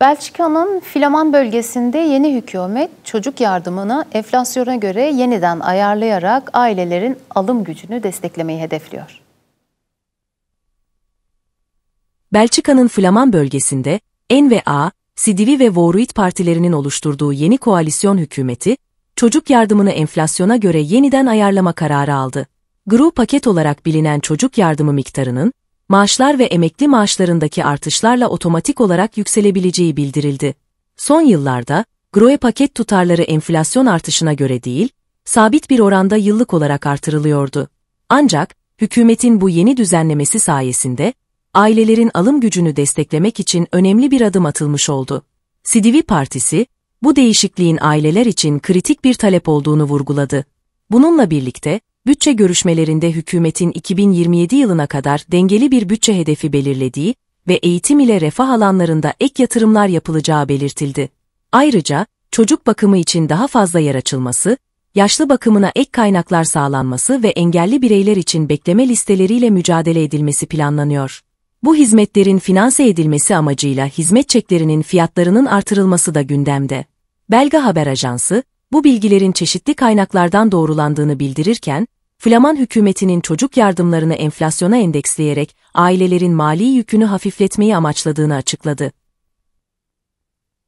Belçika'nın Flaman bölgesinde yeni hükümet çocuk yardımını enflasyona göre yeniden ayarlayarak ailelerin alım gücünü desteklemeyi hedefliyor. Belçika'nın Flaman bölgesinde NVA, Sidivi ve Voruit partilerinin oluşturduğu yeni koalisyon hükümeti, çocuk yardımını enflasyona göre yeniden ayarlama kararı aldı. GRU paket olarak bilinen çocuk yardımı miktarının maaşlar ve emekli maaşlarındaki artışlarla otomatik olarak yükselebileceği bildirildi. Son yıllarda, GROE paket tutarları enflasyon artışına göre değil, sabit bir oranda yıllık olarak artırılıyordu. Ancak, hükümetin bu yeni düzenlemesi sayesinde, ailelerin alım gücünü desteklemek için önemli bir adım atılmış oldu. Sidivi Partisi, bu değişikliğin aileler için kritik bir talep olduğunu vurguladı. Bununla birlikte, bütçe görüşmelerinde hükümetin 2027 yılına kadar dengeli bir bütçe hedefi belirlediği ve eğitim ile refah alanlarında ek yatırımlar yapılacağı belirtildi. Ayrıca, çocuk bakımı için daha fazla yer açılması, yaşlı bakımına ek kaynaklar sağlanması ve engelli bireyler için bekleme listeleriyle mücadele edilmesi planlanıyor. Bu hizmetlerin finanse edilmesi amacıyla hizmet çeklerinin fiyatlarının artırılması da gündemde. Belga Haber Ajansı, bu bilgilerin çeşitli kaynaklardan doğrulandığını bildirirken, Flaman hükümetinin çocuk yardımlarını enflasyona endeksleyerek ailelerin mali yükünü hafifletmeyi amaçladığını açıkladı.